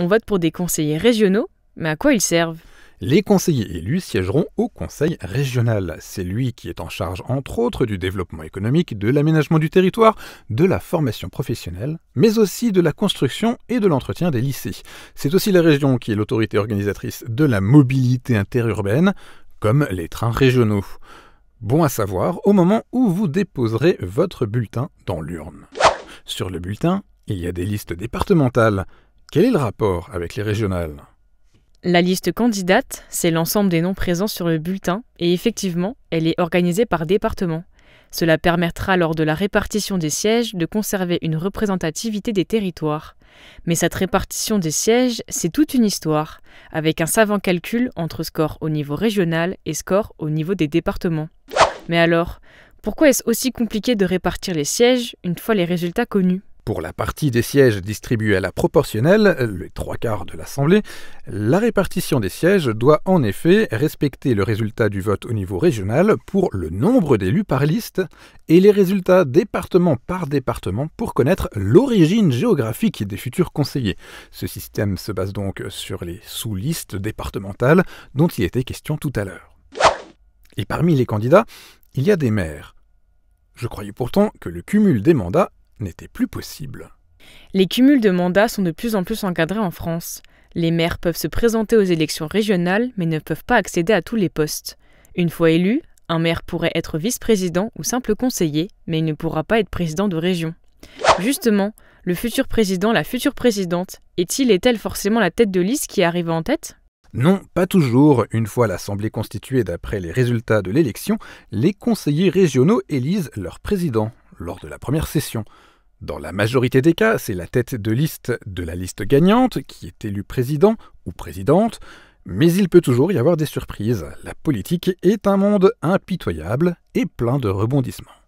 On vote pour des conseillers régionaux, mais à quoi ils servent les conseillers élus siégeront au Conseil régional. C'est lui qui est en charge, entre autres, du développement économique, de l'aménagement du territoire, de la formation professionnelle, mais aussi de la construction et de l'entretien des lycées. C'est aussi la région qui est l'autorité organisatrice de la mobilité interurbaine, comme les trains régionaux. Bon à savoir au moment où vous déposerez votre bulletin dans l'urne. Sur le bulletin, il y a des listes départementales, quel est le rapport avec les régionales La liste candidate, c'est l'ensemble des noms présents sur le bulletin, et effectivement, elle est organisée par département. Cela permettra lors de la répartition des sièges de conserver une représentativité des territoires. Mais cette répartition des sièges, c'est toute une histoire, avec un savant calcul entre score au niveau régional et score au niveau des départements. Mais alors, pourquoi est-ce aussi compliqué de répartir les sièges une fois les résultats connus pour la partie des sièges distribués à la proportionnelle, les trois quarts de l'Assemblée, la répartition des sièges doit en effet respecter le résultat du vote au niveau régional pour le nombre d'élus par liste et les résultats département par département pour connaître l'origine géographique des futurs conseillers. Ce système se base donc sur les sous-listes départementales dont il était question tout à l'heure. Et parmi les candidats, il y a des maires. Je croyais pourtant que le cumul des mandats n'était plus possible. Les cumuls de mandats sont de plus en plus encadrés en France. Les maires peuvent se présenter aux élections régionales mais ne peuvent pas accéder à tous les postes. Une fois élu, un maire pourrait être vice-président ou simple conseiller, mais il ne pourra pas être président de région. Justement, le futur président, la future présidente, est-il et est-elle forcément la tête de liste qui arrive en tête non, pas toujours. Une fois l'Assemblée constituée d'après les résultats de l'élection, les conseillers régionaux élisent leur président lors de la première session. Dans la majorité des cas, c'est la tête de liste de la liste gagnante qui est élue président ou présidente, mais il peut toujours y avoir des surprises. La politique est un monde impitoyable et plein de rebondissements.